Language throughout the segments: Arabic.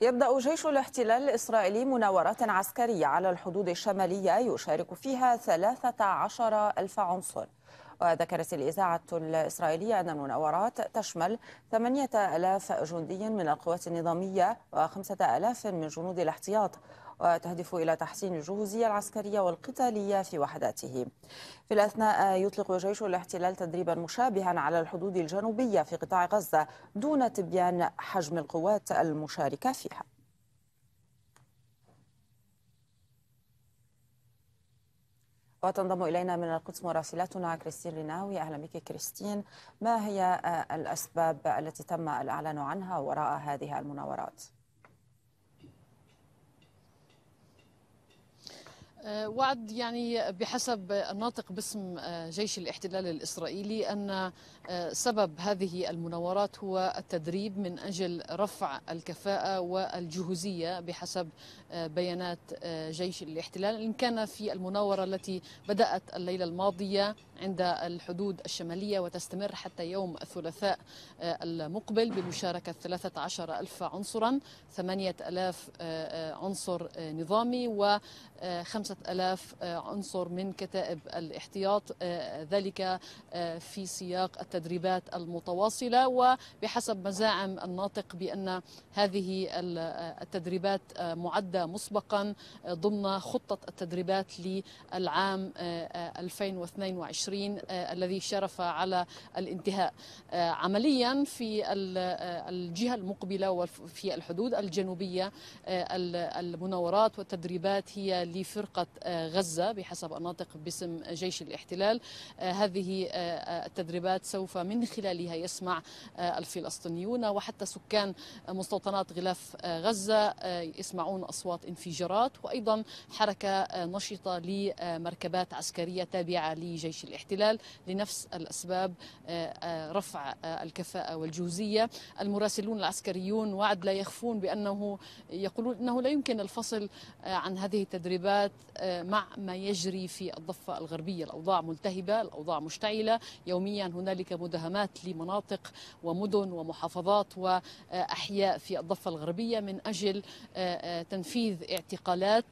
يبدأ جيش الاحتلال الإسرائيلي مناورات عسكرية على الحدود الشمالية يشارك فيها 13 ألف عنصر وذكرت الإذاعة الإسرائيلية أن المناورات تشمل 8000 جندي من القوات النظامية و5000 من جنود الاحتياط وتهدف إلى تحسين الجهوزية العسكرية والقتالية في وحداته في الأثناء يطلق جيش الاحتلال تدريبا مشابها على الحدود الجنوبية في قطاع غزة دون تبيان حجم القوات المشاركة فيها وتنضم إلينا من القدس مراسلتنا كريستين ريناوي أهلا بك كريستين ما هي آه، الأسباب التي تم الإعلان عنها وراء هذه المناورات؟ وعد يعني بحسب الناطق باسم آه، جيش الاحتلال الاسرائيلي ان آه، سبب هذه المناورات هو التدريب من اجل رفع الكفاءه والجهوزيه بحسب آه، بيانات جيش الاحتلال ان كان في المناوره التي بدات الليله الماضيه عند الحدود الشماليه وتستمر حتى يوم الثلاثاء المقبل بمشاركه 13 ألف عنصرا 8000 عنصر نظامي و 5 آلاف آه، عنصر من كتائب الاحتياط آه، ذلك آه، في سياق التدريبات المتواصلة وبحسب مزاعم الناطق بأن هذه التدريبات معدة مسبقا ضمن خطة التدريبات للعام 2022 الذي شرف على الانتهاء عمليا في الجهة المقبلة وفي الحدود الجنوبية المناورات والتدريبات هي لفرقة آه، غزة بحسب الناطق باسم جيش الاحتلال آه، هذه آه، التدريبات سوف من خلالها يسمع الفلسطينيون وحتى سكان مستوطنات غلاف غزة يسمعون أصوات انفجارات وأيضا حركة نشطة لمركبات عسكرية تابعة لجيش الاحتلال لنفس الأسباب رفع الكفاءة والجوزية المراسلون العسكريون وعد لا يخفون بأنه يقولون أنه لا يمكن الفصل عن هذه التدريبات آه، مع ما يجري في الضفة الغربية الأوضاع ملتهبة الأوضاع مشتعلة يوميا هنالك مداهمات لمناطق ومدن ومحافظات وأحياء في الضفة الغربية من أجل آه، آه، تنفيذ اعتقالات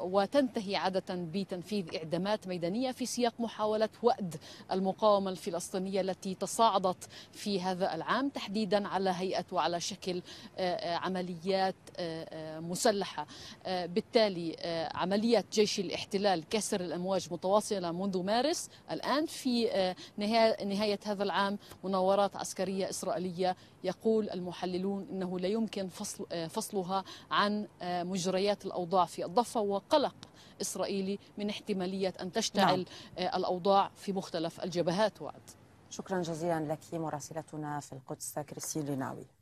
وتنتهي عادة بتنفيذ إعدامات ميدانية في سياق محاولة وأد المقاومة الفلسطينية التي تصاعدت في هذا العام تحديدا على هيئة وعلى شكل عمليات مسلحة بالتالي عملية جيش الاحتلال كسر الأمواج متواصلة منذ مارس الآن في آه، نهاية هذا العام مناورات عسكرية إسرائيلية يقول المحللون أنه لا يمكن فصل آه، فصلها عن آه، مجريات الأوضاع في الضفة وقلق إسرائيلي من احتمالية أن تشتعل نعم. الأوضاع في مختلف الجبهات وعد شكرا جزيلا لك مراسلتنا في القدس كريستي ناوي